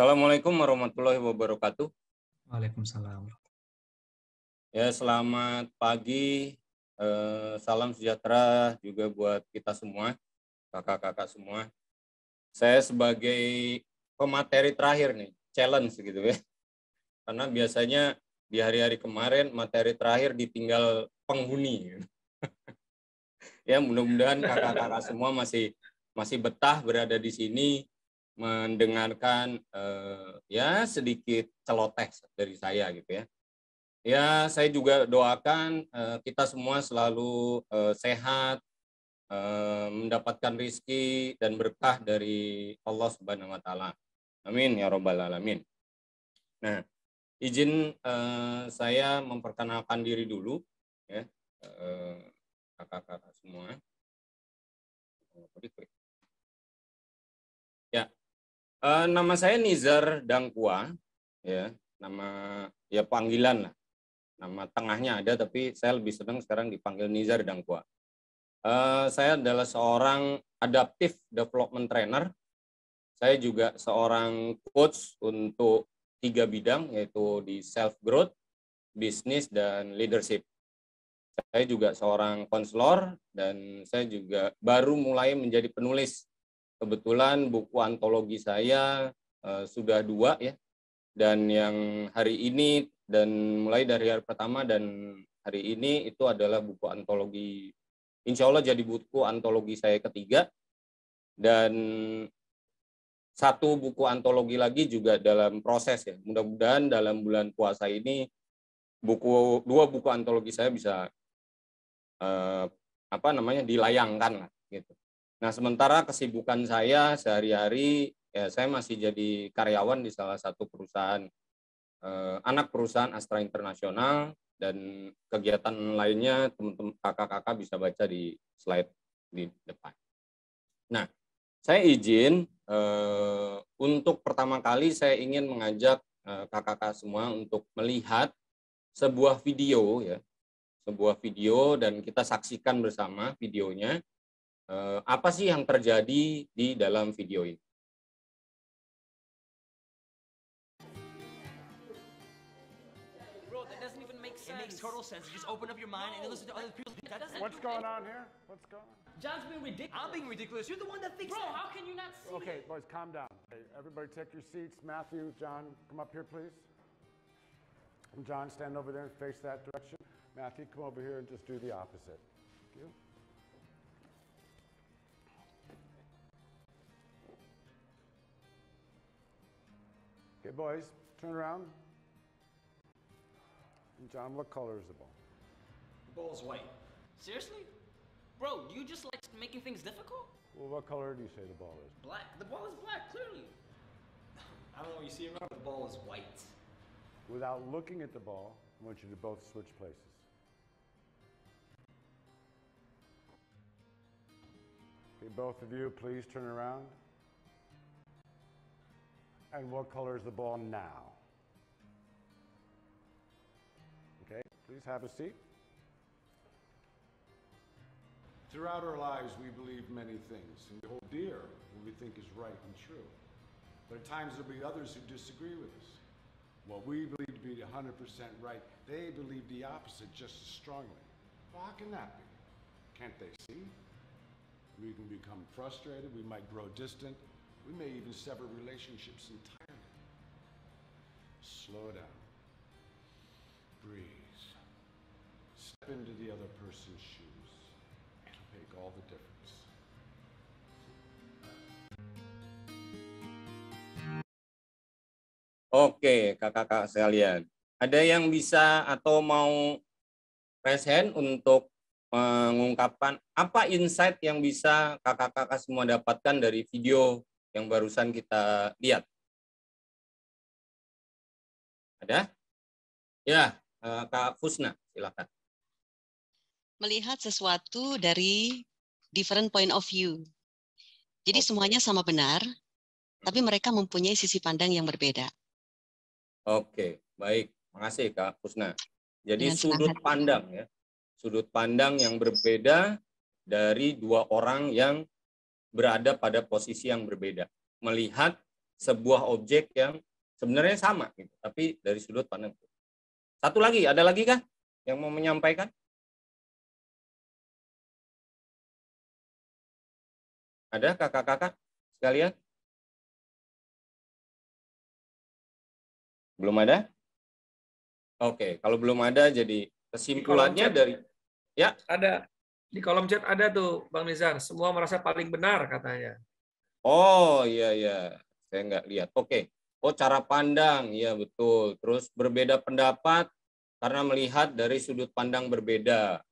Assalamualaikum warahmatullahi wabarakatuh. Waalaikumsalam. Ya, selamat pagi. Eh, salam sejahtera juga buat kita semua, kakak-kakak semua. Saya sebagai pemateri terakhir nih, challenge gitu ya. Karena biasanya di hari-hari kemarin materi terakhir ditinggal penghuni. ya, mudah-mudahan kakak-kakak semua masih masih betah berada di sini mendengarkan uh, ya sedikit celoteh dari saya gitu ya. Ya, saya juga doakan uh, kita semua selalu uh, sehat, uh, mendapatkan rizki dan berkah dari Allah Subhanahu wa taala. Amin ya robbal alamin. Nah, izin uh, saya memperkenalkan diri dulu ya. kakak kakak-kakak semua. klik. Uh, nama saya Nizar Dangkua, ya nama ya panggilan lah. Nama tengahnya ada, tapi saya lebih senang sekarang dipanggil Nizar Dangkua. Uh, saya adalah seorang adaptif development trainer. Saya juga seorang coach untuk tiga bidang, yaitu di self growth, bisnis, dan leadership. Saya juga seorang konselor dan saya juga baru mulai menjadi penulis Kebetulan buku antologi saya uh, sudah dua ya, dan yang hari ini dan mulai dari hari pertama dan hari ini itu adalah buku antologi. Insya Allah jadi buku antologi saya ketiga dan satu buku antologi lagi juga dalam proses ya. Mudah-mudahan dalam bulan puasa ini buku dua buku antologi saya bisa uh, apa namanya dilayangkan lah gitu. Nah, sementara kesibukan saya sehari-hari, ya saya masih jadi karyawan di salah satu perusahaan, eh, anak perusahaan Astra Internasional, dan kegiatan lainnya teman-teman kakak-kakak bisa baca di slide di depan. Nah, saya izin eh, untuk pertama kali saya ingin mengajak eh, kakak-kakak eh, semua untuk melihat sebuah video ya, sebuah video dan kita saksikan bersama videonya Eh, apa sih yang terjadi di dalam video ini. total sense just open up your mind no. and listen to other people's. What's going on here? What's going on? John's being ridiculous. I'm being ridiculous. You're the one that thinks. Bro, that. how can you not see? Okay, me? boys, calm down. Hey, everybody, take your seats. Matthew, John, come up here, please. And John, stand over there and face that direction. Matthew, come over here and just do the opposite. Thank you. Okay, boys, turn around. And John, what color is the ball? The ball is white. Seriously? Bro, do you just like making things difficult? Well, what color do you say the ball is? Black. The ball is black, clearly. I don't know what you see around, but the ball is white. Without looking at the ball, I want you to both switch places. Okay, both of you, please turn around. And what color is the ball now? Okay, please have a seat. Throughout our lives, we believe many things, and we hold dear what we think is right and true. But at times, there'll be others who disagree with us. What we believe to be 100% right, they believe the opposite just as strongly. Well, how can that be? Can't they see? We can become frustrated, we might grow distant, We may even sever relationships entirely. Slow down. Breathe. Step into the other person's shoes. It'll make all the difference. Oke, kakak-kakak sekalian. Ada yang bisa atau mau raise hand untuk mengungkapkan apa insight yang bisa kakak-kakak semua dapatkan dari video yang barusan kita lihat. Ada? Ya, eh, Kak Fusna, silakan. Melihat sesuatu dari different point of view. Jadi semuanya sama benar, hmm. tapi mereka mempunyai sisi pandang yang berbeda. Oke, baik. Makasih Kak Fusna. Jadi Dengan sudut pandang ya. Sudut pandang yang berbeda dari dua orang yang berada pada posisi yang berbeda, melihat sebuah objek yang sebenarnya sama, gitu, tapi dari sudut pandang. Satu lagi, ada lagi kah yang mau menyampaikan? Ada kakak-kakak sekalian? Belum ada? Oke, kalau belum ada jadi kesimpulannya dari ya ada di kolom chat ada tuh, Bang Nizar. Semua merasa paling benar katanya. Oh, iya, iya. Saya nggak lihat. Oke. Oh, cara pandang. Iya, betul. Terus berbeda pendapat karena melihat dari sudut pandang berbeda.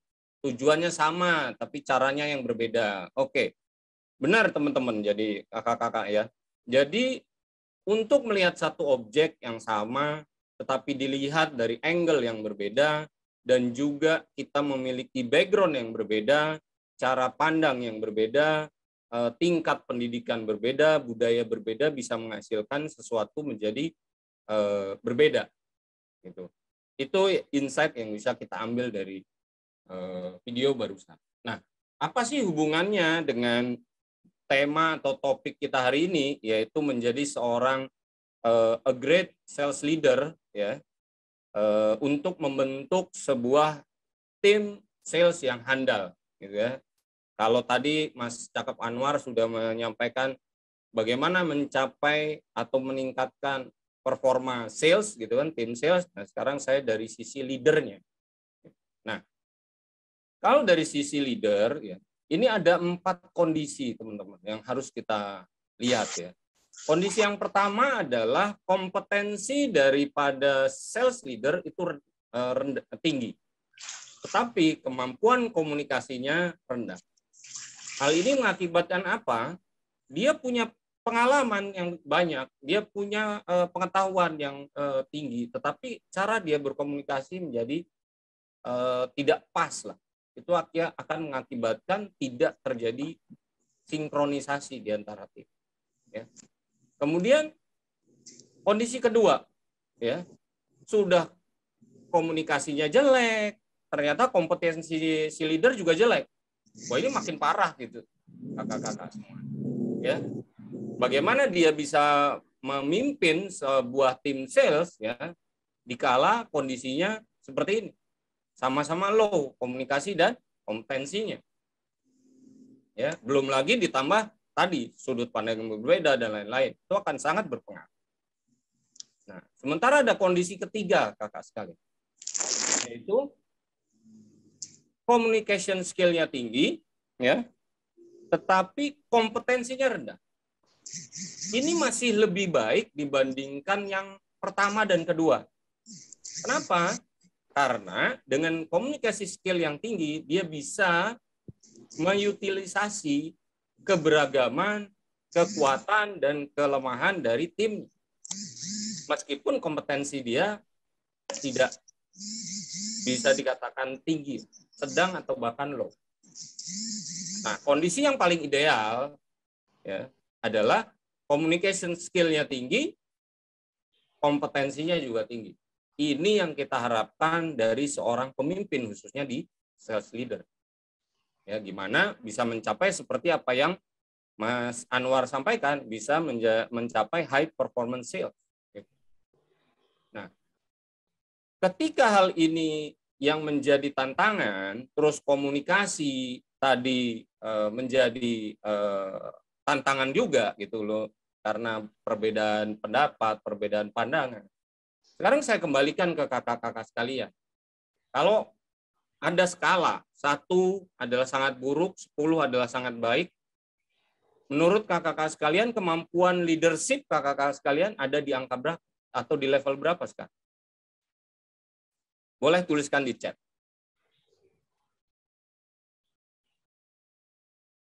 Tujuannya sama, tapi caranya yang berbeda. Oke. Benar, teman-teman. Jadi, kakak-kakak ya. Jadi, untuk melihat satu objek yang sama, tetapi dilihat dari angle yang berbeda, dan juga kita memiliki background yang berbeda, cara pandang yang berbeda, eh, tingkat pendidikan berbeda, budaya berbeda bisa menghasilkan sesuatu menjadi eh, berbeda. Itu, Itu insight yang bisa kita ambil dari eh, video barusan. Nah, apa sih hubungannya dengan tema atau topik kita hari ini yaitu menjadi seorang a great sales leader ya Eh, untuk membentuk sebuah tim sales yang handal gitu ya. Kalau tadi Mas Cakap Anwar sudah menyampaikan bagaimana mencapai atau meningkatkan performa sales gitu kan tim sales. Nah, sekarang saya dari sisi leadernya. Nah, kalau dari sisi leader ya, ini ada empat kondisi teman-teman yang harus kita lihat ya. Kondisi yang pertama adalah kompetensi daripada sales leader itu e, rendah, tinggi, tetapi kemampuan komunikasinya rendah. Hal ini mengakibatkan apa? Dia punya pengalaman yang banyak, dia punya e, pengetahuan yang e, tinggi, tetapi cara dia berkomunikasi menjadi tidak pas lah. Itu akan mengakibatkan tidak terjadi sinkronisasi di antara tim. Ya. Kemudian kondisi kedua, ya sudah komunikasinya jelek, ternyata kompetensi si leader juga jelek. Wah ini makin parah gitu, kakak-kakak semua. Ya, bagaimana dia bisa memimpin sebuah tim sales ya dikala kondisinya seperti ini, sama-sama low komunikasi dan kompetensinya. Ya, belum lagi ditambah tadi sudut pandang yang berbeda dan lain-lain itu akan sangat berpengaruh. Nah, sementara ada kondisi ketiga kakak sekali, yaitu communication skillnya tinggi, ya, tetapi kompetensinya rendah. Ini masih lebih baik dibandingkan yang pertama dan kedua. Kenapa? Karena dengan komunikasi skill yang tinggi, dia bisa mengutilisasi keberagaman, kekuatan dan kelemahan dari tim. Meskipun kompetensi dia tidak bisa dikatakan tinggi, sedang atau bahkan low. Nah, kondisi yang paling ideal ya adalah communication skill-nya tinggi, kompetensinya juga tinggi. Ini yang kita harapkan dari seorang pemimpin khususnya di sales leader ya gimana bisa mencapai seperti apa yang Mas Anwar sampaikan bisa mencapai high performance sales. Ya. Nah, ketika hal ini yang menjadi tantangan, terus komunikasi tadi eh, menjadi eh, tantangan juga gitu loh, karena perbedaan pendapat, perbedaan pandangan. Sekarang saya kembalikan ke kakak-kakak sekalian. Kalau ada skala satu adalah sangat buruk, sepuluh adalah sangat baik. Menurut kakak-kakak sekalian, kemampuan leadership kakak-kakak sekalian ada di angka berapa atau di level berapa sekarang? Boleh tuliskan di chat.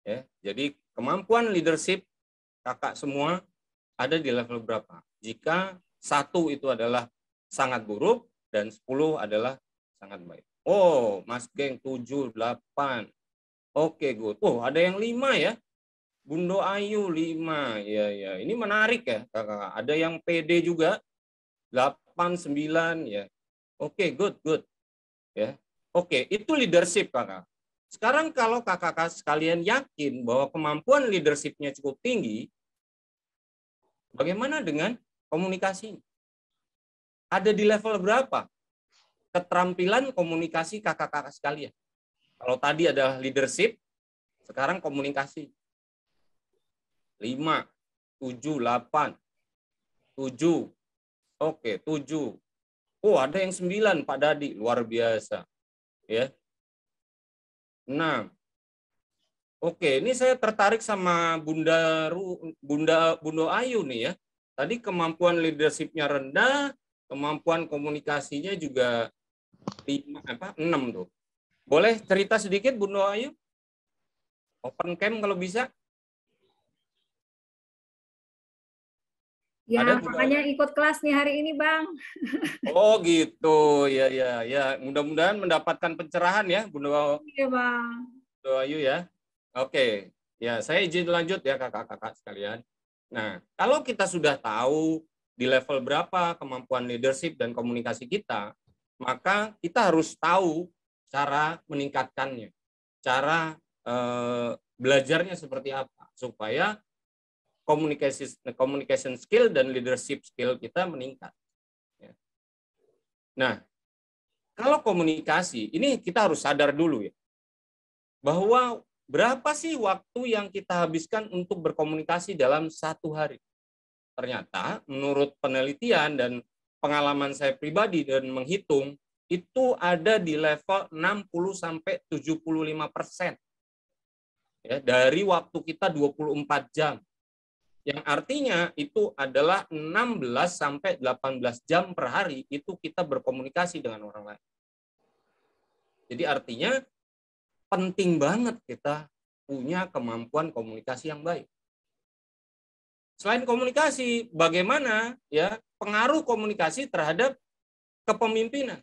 Ya, jadi kemampuan leadership kakak semua ada di level berapa? Jika satu itu adalah sangat buruk dan 10 adalah sangat baik. Oh, Mas Geng 7, 8. Oke, good. Oh, ada yang 5 ya. Bundo Ayu 5. Ya, ya. Ini menarik ya, Kakak. Ada yang PD juga. 8, 9 ya. Oke, good, good. Ya. Oke, itu leadership, Kakak. Sekarang kalau Kakak-kakak sekalian yakin bahwa kemampuan leadershipnya cukup tinggi, bagaimana dengan komunikasi? Ada di level berapa? keterampilan komunikasi kakak-kakak sekalian. Kalau tadi ada leadership, sekarang komunikasi. 5, 7, 8, 7. Oke, 7. Oh, ada yang 9 Pak Dadi, luar biasa. Ya. 6. Oke, ini saya tertarik sama Bunda Ru, Bunda Bunda Ayu nih ya. Tadi kemampuan leadershipnya rendah, kemampuan komunikasinya juga lima apa enam tuh. Boleh cerita sedikit Bu Ayu? Open cam kalau bisa. Ya, Ada makanya ikut kelas nih hari ini, Bang. Oh, gitu. Ya, ya, ya. Mudah-mudahan mendapatkan pencerahan ya, Bunda. Iya, Bang. Bunda Ayu ya. Oke. Ya, saya izin lanjut ya kakak-kakak sekalian. Nah, kalau kita sudah tahu di level berapa kemampuan leadership dan komunikasi kita, maka kita harus tahu cara meningkatkannya, cara eh, belajarnya seperti apa supaya komunikasi communication skill dan leadership skill kita meningkat. Ya. Nah, kalau komunikasi ini kita harus sadar dulu ya bahwa berapa sih waktu yang kita habiskan untuk berkomunikasi dalam satu hari? Ternyata menurut penelitian dan pengalaman saya pribadi dan menghitung itu ada di level 60 sampai 75 persen ya, dari waktu kita 24 jam. Yang artinya itu adalah 16 sampai 18 jam per hari itu kita berkomunikasi dengan orang lain. Jadi artinya penting banget kita punya kemampuan komunikasi yang baik. Selain komunikasi, bagaimana ya pengaruh komunikasi terhadap kepemimpinan?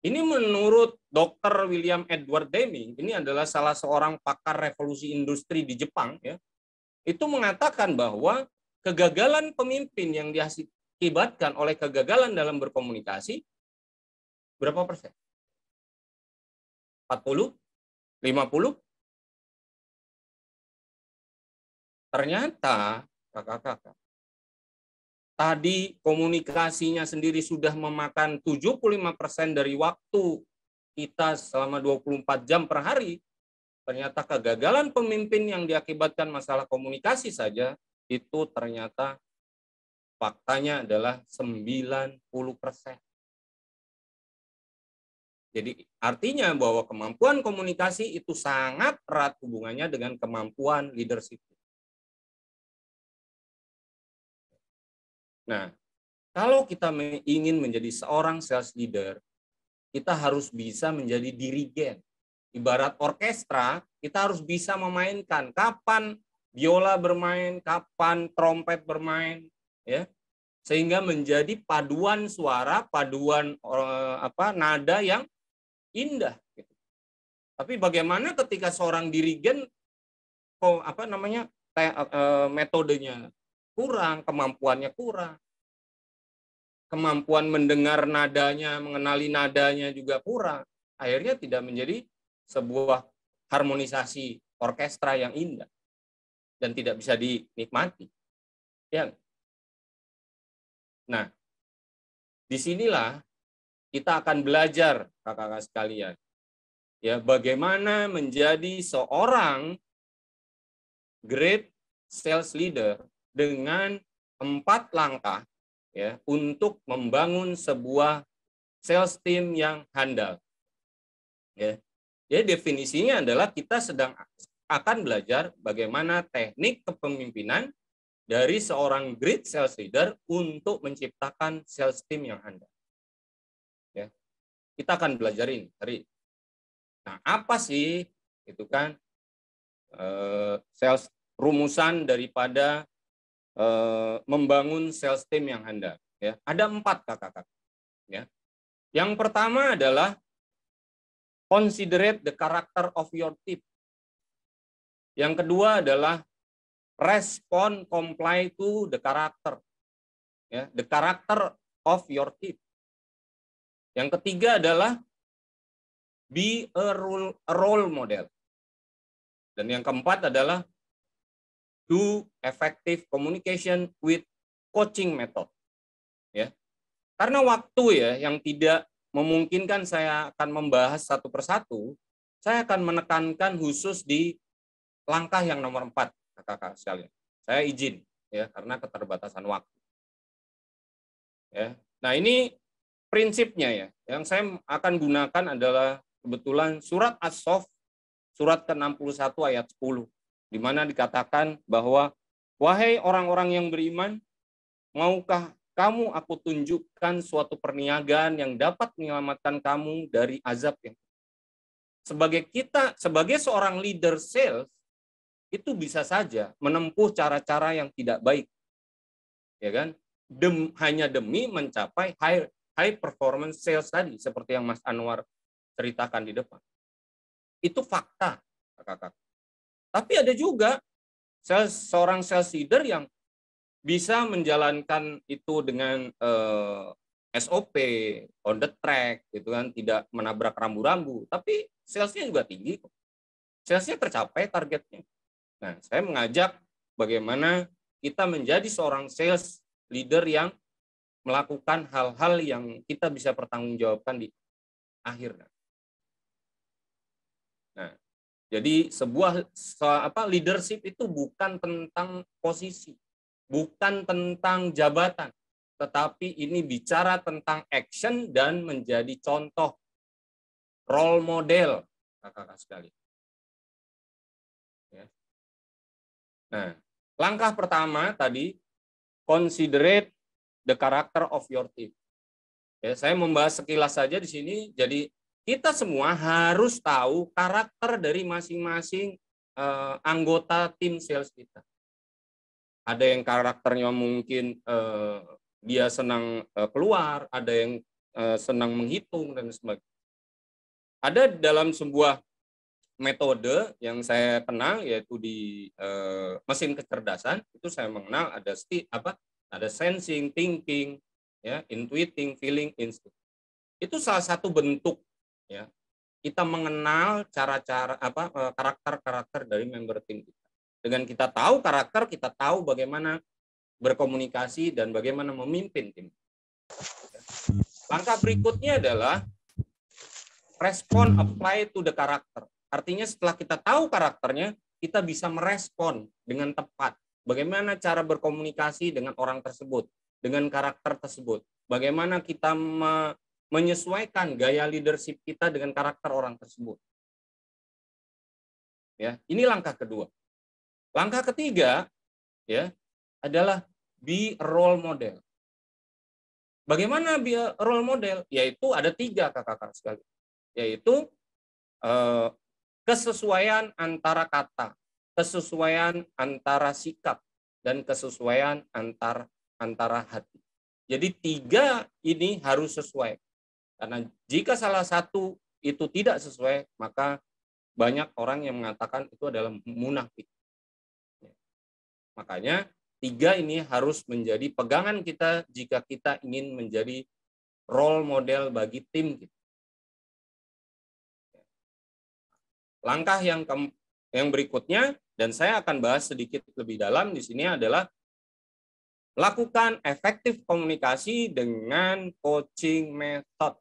Ini menurut Dr. William Edward Deming, ini adalah salah seorang pakar revolusi industri di Jepang ya. Itu mengatakan bahwa kegagalan pemimpin yang diakibatkan oleh kegagalan dalam berkomunikasi berapa persen? 40? 50? Ternyata kakak-kakak, tadi komunikasinya sendiri sudah memakan 75% dari waktu kita selama 24 jam per hari, ternyata kegagalan pemimpin yang diakibatkan masalah komunikasi saja itu ternyata faktanya adalah 90%. Jadi artinya bahwa kemampuan komunikasi itu sangat erat hubungannya dengan kemampuan leadership. Nah, kalau kita ingin menjadi seorang sales leader, kita harus bisa menjadi dirigen. Ibarat orkestra, kita harus bisa memainkan kapan biola bermain, kapan trompet bermain, ya. Sehingga menjadi paduan suara, paduan eh, apa nada yang indah gitu. Tapi bagaimana ketika seorang dirigen apa namanya eh, metodenya kurang, kemampuannya kurang. Kemampuan mendengar nadanya, mengenali nadanya juga kurang. Akhirnya tidak menjadi sebuah harmonisasi orkestra yang indah dan tidak bisa dinikmati. Ya. Nah, disinilah kita akan belajar kakak-kakak sekalian ya bagaimana menjadi seorang great sales leader dengan empat langkah ya untuk membangun sebuah sales team yang handal. Ya. Jadi ya, definisinya adalah kita sedang akan belajar bagaimana teknik kepemimpinan dari seorang great sales leader untuk menciptakan sales team yang handal. Ya. Kita akan belajar ini hari. Nah, apa sih itu kan eh, sales rumusan daripada Eh, membangun sales team yang handal. Ya, ada empat kakak-kakak. Ya, yang pertama adalah considerate the character of your team. Yang kedua adalah respond comply to the character. Ya, the character of your team. Yang ketiga adalah be a role model. Dan yang keempat adalah do effective communication with coaching method. Ya. Karena waktu ya yang tidak memungkinkan saya akan membahas satu persatu, saya akan menekankan khusus di langkah yang nomor empat, kakak-kakak sekalian. Saya izin ya karena keterbatasan waktu. Ya. Nah, ini prinsipnya ya. Yang saya akan gunakan adalah kebetulan surat asof surat ke-61 ayat 10 di mana dikatakan bahwa wahai orang-orang yang beriman, maukah kamu aku tunjukkan suatu perniagaan yang dapat menyelamatkan kamu dari azab yang sebagai kita sebagai seorang leader sales itu bisa saja menempuh cara-cara yang tidak baik ya kan Dem, hanya demi mencapai high high performance sales tadi seperti yang Mas Anwar ceritakan di depan itu fakta kakak-kakak tapi ada juga sales, seorang sales leader yang bisa menjalankan itu dengan eh, SOP on the track gitu kan tidak menabrak rambu-rambu tapi salesnya juga tinggi salesnya tercapai targetnya nah saya mengajak bagaimana kita menjadi seorang sales leader yang melakukan hal-hal yang kita bisa pertanggungjawabkan di akhirnya. Jadi sebuah apa leadership itu bukan tentang posisi, bukan tentang jabatan, tetapi ini bicara tentang action dan menjadi contoh role model kakak-kakak sekali. Ya. Nah, langkah pertama tadi considerate the character of your team. Ya, saya membahas sekilas saja di sini. Jadi kita semua harus tahu karakter dari masing-masing uh, anggota tim sales kita. Ada yang karakternya mungkin uh, dia senang uh, keluar, ada yang uh, senang menghitung dan sebagainya. Ada dalam sebuah metode yang saya kenal yaitu di mesin kecerdasan itu saya mengenal ada apa ada sensing, thinking, ya, intuiting, feeling, instinct. Itu salah satu bentuk ya kita mengenal cara-cara apa eh, karakter-karakter dari member tim kita. Dengan kita tahu karakter, kita tahu bagaimana berkomunikasi dan bagaimana memimpin tim. Langkah berikutnya adalah respon apply to the karakter. Artinya setelah kita tahu karakternya, kita bisa merespon dengan tepat. Bagaimana cara berkomunikasi dengan orang tersebut, dengan karakter tersebut. Bagaimana kita menyesuaikan gaya leadership kita dengan karakter orang tersebut. Ya, ini langkah kedua. Langkah ketiga ya adalah be role model. Bagaimana be role model? Yaitu ada tiga kakak-kakak sekali. Yaitu eh, kesesuaian antara kata, kesesuaian antara sikap, dan kesesuaian antar antara hati. Jadi tiga ini harus sesuai. Karena jika salah satu itu tidak sesuai, maka banyak orang yang mengatakan itu adalah munafik. Makanya tiga ini harus menjadi pegangan kita jika kita ingin menjadi role model bagi tim kita. Langkah yang ke, yang berikutnya dan saya akan bahas sedikit lebih dalam di sini adalah lakukan efektif komunikasi dengan coaching method.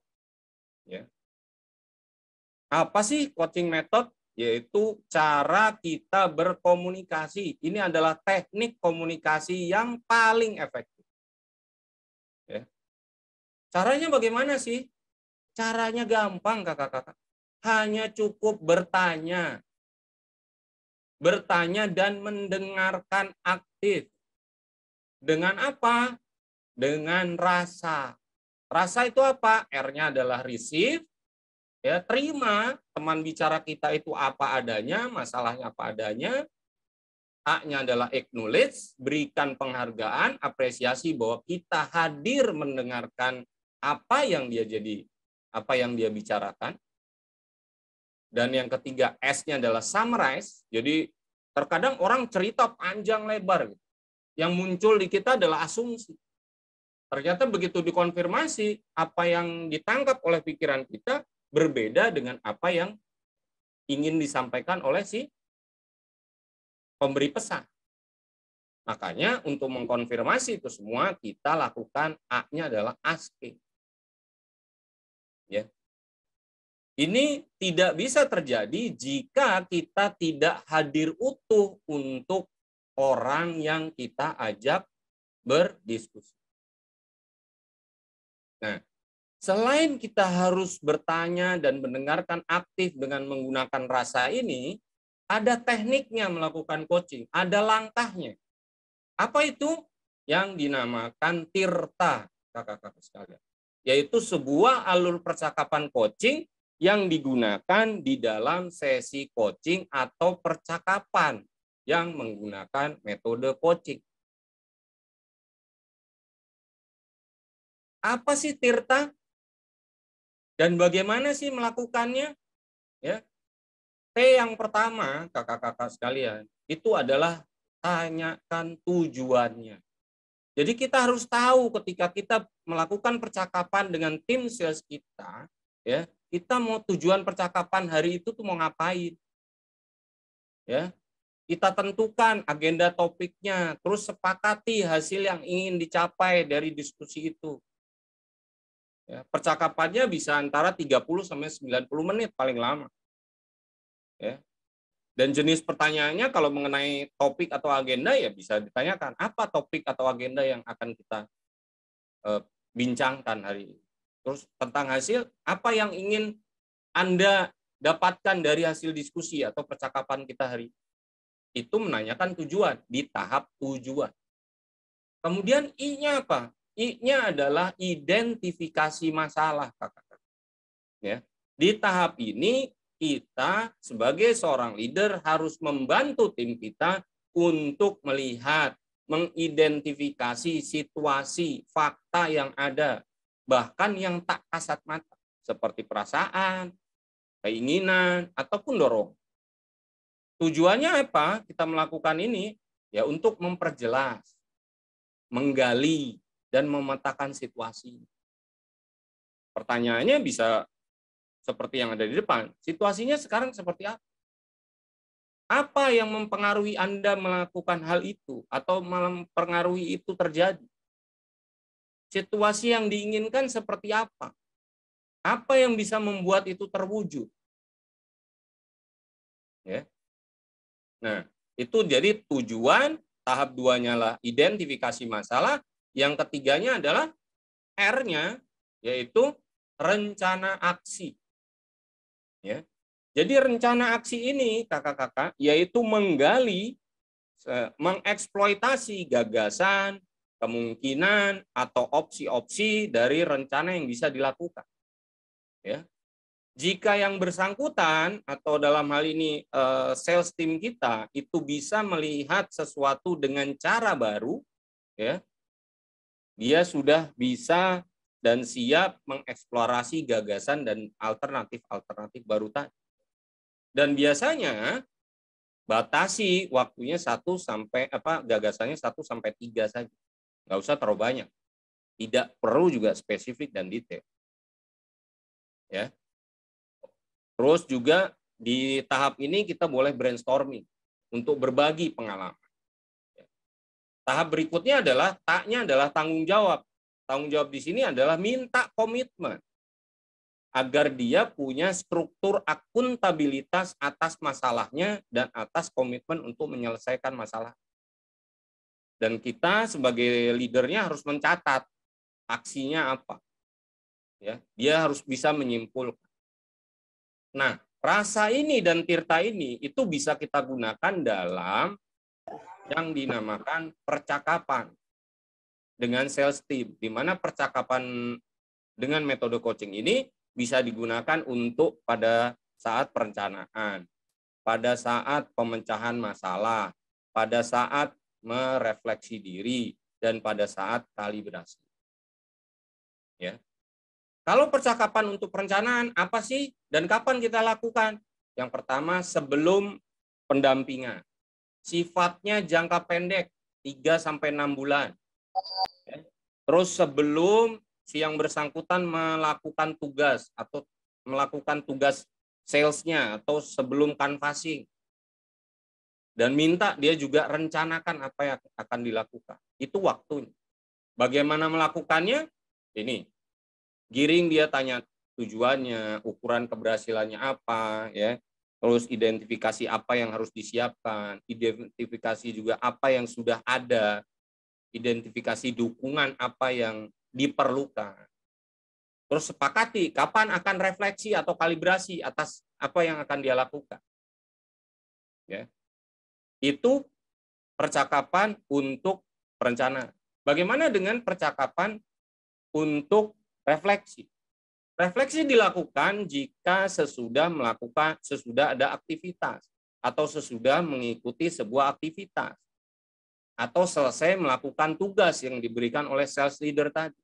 Ya. Apa sih coaching method? Yaitu cara kita berkomunikasi. Ini adalah teknik komunikasi yang paling efektif. Ya. Caranya bagaimana sih? Caranya gampang kakak-kakak. Hanya cukup bertanya. Bertanya dan mendengarkan aktif. Dengan apa? Dengan rasa. Rasa itu apa? R-nya adalah receive, ya terima teman bicara kita itu apa adanya, masalahnya apa adanya. A-nya adalah acknowledge, berikan penghargaan, apresiasi bahwa kita hadir mendengarkan apa yang dia jadi, apa yang dia bicarakan. Dan yang ketiga S-nya adalah summarize. Jadi terkadang orang cerita panjang lebar. Yang muncul di kita adalah asumsi. Ternyata begitu dikonfirmasi, apa yang ditangkap oleh pikiran kita berbeda dengan apa yang ingin disampaikan oleh si pemberi pesan. Makanya untuk mengkonfirmasi itu semua kita lakukan A-nya adalah asking. Ya. Ini tidak bisa terjadi jika kita tidak hadir utuh untuk orang yang kita ajak berdiskusi. Nah, selain kita harus bertanya dan mendengarkan aktif dengan menggunakan rasa ini, ada tekniknya melakukan coaching, ada langkahnya. Apa itu? Yang dinamakan tirta, kakak-kakak sekalian. Yaitu sebuah alur percakapan coaching yang digunakan di dalam sesi coaching atau percakapan yang menggunakan metode coaching. Apa sih tirta? Dan bagaimana sih melakukannya? Ya. T yang pertama, kakak-kakak sekalian, itu adalah tanyakan tujuannya. Jadi kita harus tahu ketika kita melakukan percakapan dengan tim sales kita, ya, kita mau tujuan percakapan hari itu tuh mau ngapain. Ya. Kita tentukan agenda topiknya, terus sepakati hasil yang ingin dicapai dari diskusi itu. Ya, percakapannya bisa antara 30 sampai 90 menit paling lama. Ya. Dan jenis pertanyaannya kalau mengenai topik atau agenda ya bisa ditanyakan apa topik atau agenda yang akan kita e, bincangkan hari ini. Terus tentang hasil, apa yang ingin Anda dapatkan dari hasil diskusi atau percakapan kita hari ini? itu menanyakan tujuan di tahap tujuan. Kemudian I-nya apa? I-nya adalah identifikasi masalah, kakak. Ya. Di tahap ini kita sebagai seorang leader harus membantu tim kita untuk melihat, mengidentifikasi situasi, fakta yang ada, bahkan yang tak kasat mata, seperti perasaan, keinginan, ataupun dorong. Tujuannya apa kita melakukan ini? Ya untuk memperjelas, menggali, dan memetakan situasi. Pertanyaannya bisa seperti yang ada di depan. Situasinya sekarang seperti apa? Apa yang mempengaruhi Anda melakukan hal itu atau mempengaruhi itu terjadi? Situasi yang diinginkan seperti apa? Apa yang bisa membuat itu terwujud? Ya. Nah, itu jadi tujuan tahap duanya lah identifikasi masalah, yang ketiganya adalah R-nya yaitu rencana aksi. Ya. Jadi rencana aksi ini kakak-kakak yaitu menggali mengeksploitasi gagasan, kemungkinan atau opsi-opsi dari rencana yang bisa dilakukan. Ya. Jika yang bersangkutan atau dalam hal ini eh, sales team kita itu bisa melihat sesuatu dengan cara baru, ya, dia sudah bisa dan siap mengeksplorasi gagasan dan alternatif-alternatif baru tadi. Dan biasanya batasi waktunya satu sampai apa gagasannya satu sampai tiga saja. Nggak usah terlalu banyak. Tidak perlu juga spesifik dan detail. Ya. Terus juga di tahap ini kita boleh brainstorming untuk berbagi pengalaman. Tahap berikutnya adalah taknya adalah tanggung jawab. Tanggung jawab di sini adalah minta komitmen agar dia punya struktur akuntabilitas atas masalahnya dan atas komitmen untuk menyelesaikan masalah. Dan kita sebagai leadernya harus mencatat aksinya apa. Ya, dia harus bisa menyimpulkan. Nah, rasa ini dan tirta ini itu bisa kita gunakan dalam yang dinamakan percakapan dengan sales team, di mana percakapan dengan metode coaching ini bisa digunakan untuk pada saat perencanaan, pada saat pemecahan masalah, pada saat merefleksi diri, dan pada saat kalibrasi. Ya. Kalau percakapan untuk perencanaan, apa sih dan kapan kita lakukan? Yang pertama, sebelum pendampingan sifatnya jangka pendek 3 sampai 6 bulan. Ya. Terus sebelum si yang bersangkutan melakukan tugas atau melakukan tugas salesnya atau sebelum canvassing dan minta dia juga rencanakan apa yang akan dilakukan. Itu waktunya. Bagaimana melakukannya? Ini. Giring dia tanya tujuannya, ukuran keberhasilannya apa, ya terus identifikasi apa yang harus disiapkan, identifikasi juga apa yang sudah ada, identifikasi dukungan apa yang diperlukan. Terus sepakati kapan akan refleksi atau kalibrasi atas apa yang akan dia lakukan. Ya. Itu percakapan untuk perencanaan. Bagaimana dengan percakapan untuk refleksi? Refleksi dilakukan jika sesudah melakukan sesudah ada aktivitas atau sesudah mengikuti sebuah aktivitas atau selesai melakukan tugas yang diberikan oleh sales leader tadi.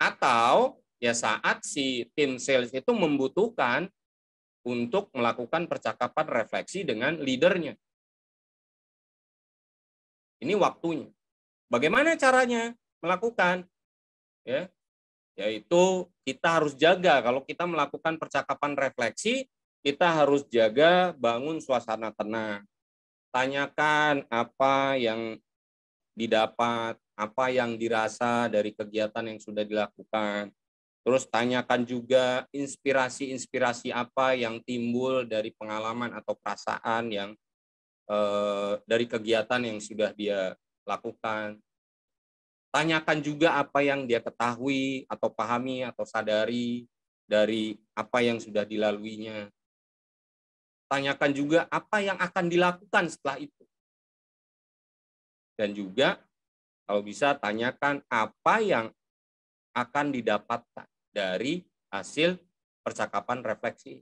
Atau ya saat si tim sales itu membutuhkan untuk melakukan percakapan refleksi dengan leadernya. Ini waktunya. Bagaimana caranya melakukan? Ya, yaitu kita harus jaga kalau kita melakukan percakapan refleksi kita harus jaga bangun suasana tenang tanyakan apa yang didapat apa yang dirasa dari kegiatan yang sudah dilakukan terus tanyakan juga inspirasi-inspirasi apa yang timbul dari pengalaman atau perasaan yang eh, dari kegiatan yang sudah dia lakukan Tanyakan juga apa yang dia ketahui atau pahami atau sadari dari apa yang sudah dilaluinya. Tanyakan juga apa yang akan dilakukan setelah itu. Dan juga kalau bisa tanyakan apa yang akan didapatkan dari hasil percakapan refleksi.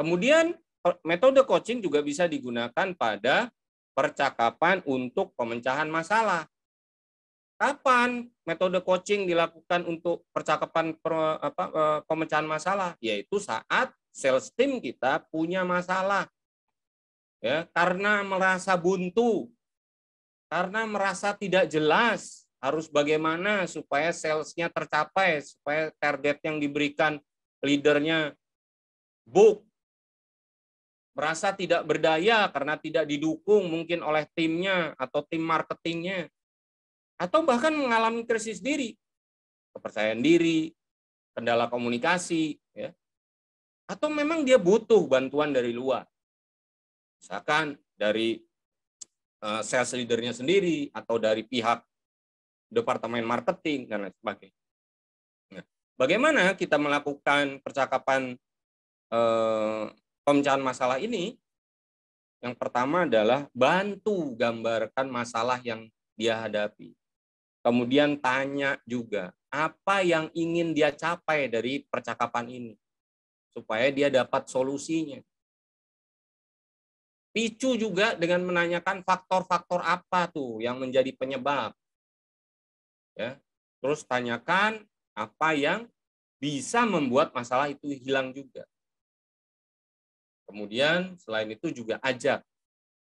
Kemudian metode coaching juga bisa digunakan pada percakapan untuk pemecahan masalah. Kapan metode coaching dilakukan untuk percakapan per, apa, e, pemecahan masalah? Yaitu saat sales team kita punya masalah, ya karena merasa buntu, karena merasa tidak jelas harus bagaimana supaya salesnya tercapai, supaya target yang diberikan leadernya book merasa tidak berdaya karena tidak didukung mungkin oleh timnya atau tim marketingnya atau bahkan mengalami krisis diri, kepercayaan diri, kendala komunikasi, ya. atau memang dia butuh bantuan dari luar, misalkan dari eh, sales leadernya sendiri atau dari pihak departemen marketing dan lain sebagainya. Nah, bagaimana kita melakukan percakapan eh, pemecahan masalah ini? Yang pertama adalah bantu gambarkan masalah yang dia hadapi. Kemudian tanya juga, apa yang ingin dia capai dari percakapan ini? Supaya dia dapat solusinya. Picu juga dengan menanyakan faktor-faktor apa tuh yang menjadi penyebab. Ya. Terus tanyakan apa yang bisa membuat masalah itu hilang juga. Kemudian selain itu juga ajak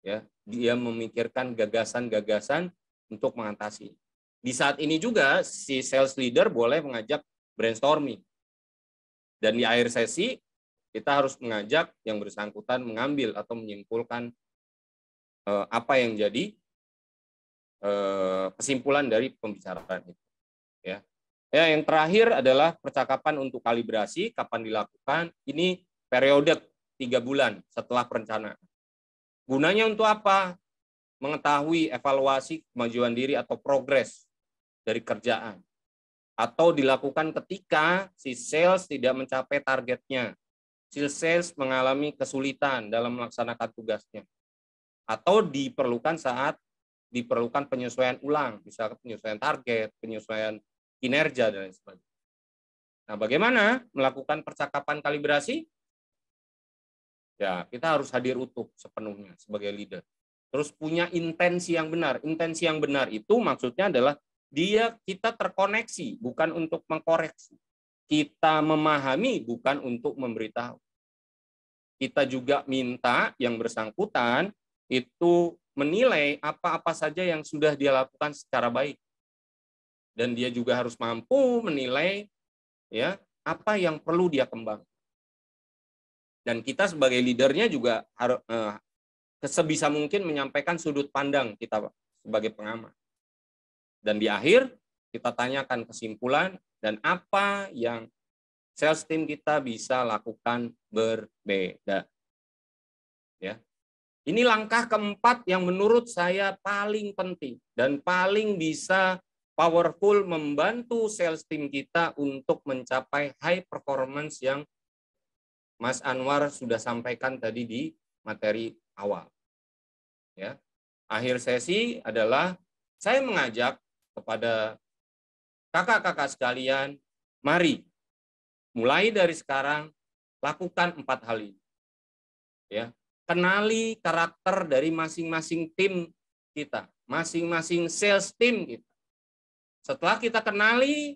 ya, dia memikirkan gagasan-gagasan untuk mengatasi di saat ini juga si sales leader boleh mengajak brainstorming. Dan di akhir sesi kita harus mengajak yang bersangkutan mengambil atau menyimpulkan eh, apa yang jadi eh, kesimpulan dari pembicaraan itu. Ya. ya, yang terakhir adalah percakapan untuk kalibrasi kapan dilakukan. Ini periode tiga bulan setelah perencanaan. Gunanya untuk apa? Mengetahui evaluasi kemajuan diri atau progres dari kerjaan atau dilakukan ketika si sales tidak mencapai targetnya. Si sales mengalami kesulitan dalam melaksanakan tugasnya. Atau diperlukan saat diperlukan penyesuaian ulang, bisa penyesuaian target, penyesuaian kinerja dan lain sebagainya. Nah, bagaimana melakukan percakapan kalibrasi? Ya, kita harus hadir utuh sepenuhnya sebagai leader. Terus punya intensi yang benar. Intensi yang benar itu maksudnya adalah dia kita terkoneksi bukan untuk mengkoreksi. Kita memahami bukan untuk memberitahu. Kita juga minta yang bersangkutan itu menilai apa-apa saja yang sudah dia lakukan secara baik. Dan dia juga harus mampu menilai ya apa yang perlu dia kembang. Dan kita sebagai leadernya juga harus eh, sebisa mungkin menyampaikan sudut pandang kita sebagai pengamat. Dan di akhir, kita tanyakan kesimpulan dan apa yang sales team kita bisa lakukan berbeda. Ya. Ini langkah keempat yang menurut saya paling penting dan paling bisa powerful membantu sales team kita untuk mencapai high performance yang Mas Anwar sudah sampaikan tadi di materi awal. Ya. Akhir sesi adalah saya mengajak kepada kakak-kakak sekalian, mari mulai dari sekarang lakukan empat hal ini. Ya, kenali karakter dari masing-masing tim kita, masing-masing sales team kita. Setelah kita kenali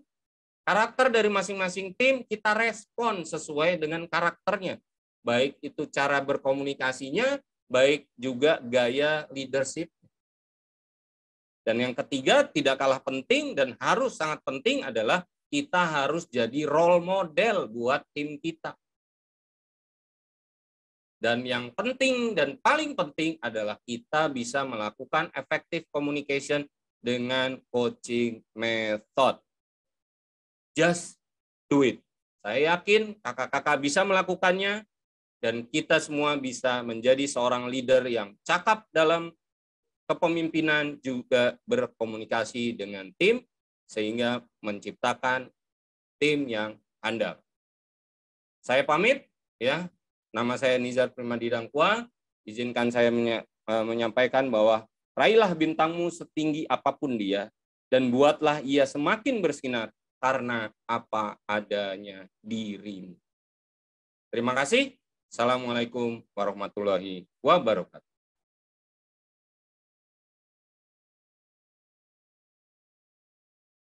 karakter dari masing-masing tim, kita respon sesuai dengan karakternya. Baik itu cara berkomunikasinya, baik juga gaya leadership dan yang ketiga, tidak kalah penting dan harus sangat penting adalah kita harus jadi role model buat tim kita. Dan yang penting dan paling penting adalah kita bisa melakukan effective communication dengan coaching method. Just do it. Saya yakin kakak-kakak bisa melakukannya dan kita semua bisa menjadi seorang leader yang cakap dalam kepemimpinan juga berkomunikasi dengan tim sehingga menciptakan tim yang andal. Saya pamit ya. Nama saya Nizar Primadidangkua. Izinkan saya e, menyampaikan bahwa raihlah bintangmu setinggi apapun dia dan buatlah ia semakin bersinar karena apa adanya dirimu. Terima kasih. Assalamualaikum warahmatullahi wabarakatuh.